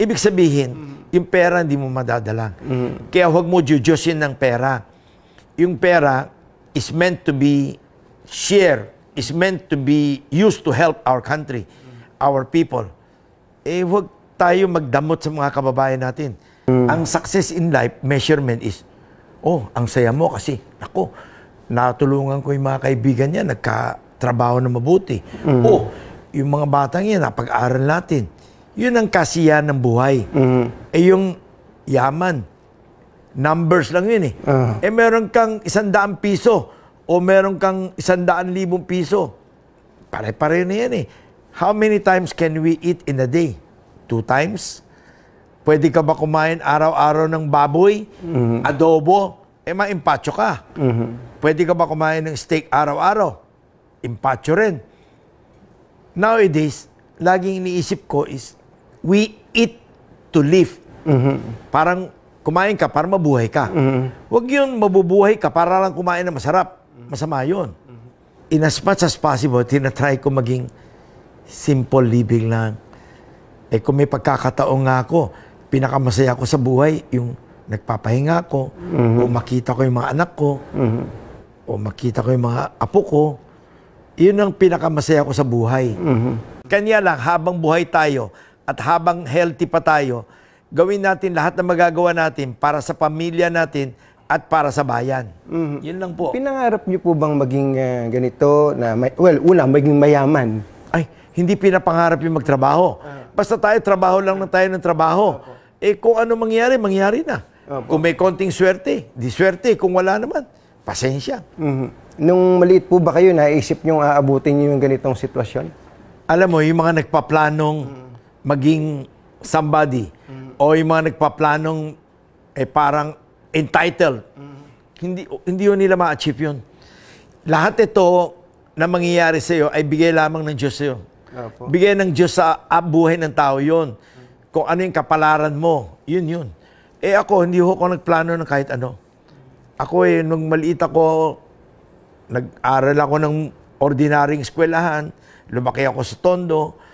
Ibig sabihin, mm. yung pera hindi mo madadala. Mm. Kaya huwag mo jujusin ng pera. Yung pera is meant to be share, is meant to be used to help our country, mm. our people. Eh, huwag tayo magdamot sa mga kababayan natin. Mm. Ang success in life, measurement is, oh, ang saya mo kasi, nako, natulungan ko yung mga kaibigan niya, nagka-trabaho na mabuti. Mm. Oh, yung mga batang yan, napag-aral natin yun ang kasiyahan ng buhay. Mm-hmm. Eh yung yaman, numbers lang yun eh. Uh-huh. Eh meron kang isang piso o meron kang isang libong piso. Pare-pare na yan eh. How many times can we eat in a day? Two times? Pwede ka ba kumain araw-araw ng baboy, mm-hmm. adobo? Eh ma-impacho ka. Mm-hmm. Pwede ka ba kumain ng steak araw-araw? Impacho rin. Nowadays, laging iniisip ko is, we eat to live. Mm-hmm. Parang kumain ka para mabuhay ka. Mm-hmm. Huwag yun, mabubuhay ka para lang kumain na masarap. Masama yun. Mm-hmm. In as much as possible, tinatry ko maging simple living lang. Eh kung may pagkakataon nga ako, pinakamasaya ko sa buhay, yung nagpapahinga ko, mm-hmm. o makita ko yung mga anak ko, mm-hmm. o makita ko yung mga apo ko, yun ang pinakamasaya ko sa buhay. Mm-hmm. Kanya lang, habang buhay tayo, at habang healthy pa tayo, gawin natin lahat na magagawa natin para sa pamilya natin at para sa bayan. Mm-hmm. Yun lang po. Pinangarap niyo po bang maging uh, ganito na may, well, una maging mayaman? Ay, hindi pinapangarap yung magtrabaho. Ah. Basta tayo trabaho lang na tayo ng trabaho. Eh kung ano mangyari, mangyari na. Opo. Kung may konting swerte, di swerte. Kung wala naman, pasensya. Mm-hmm. Nung maliit po ba kayo, naisip niyong aabutin niyo yung ganitong sitwasyon? Alam mo, yung mga nagpaplanong mm-hmm maging somebody mm-hmm. o yung mga nagpaplanong eh parang entitled. Mm-hmm. Hindi hindi yun nila ma-achieve yun. Lahat ito na mangyayari sa iyo ay bigay lamang ng Diyos sa iyo. Bigay ng Diyos sa buhay ng tao yun. Kung ano yung kapalaran mo, yun yun. Eh ako, hindi ho ako nagplano ng kahit ano. Ako eh, nung maliit ako, nag-aral ako ng ordinaryong eskwelahan, lumaki ako sa Tondo,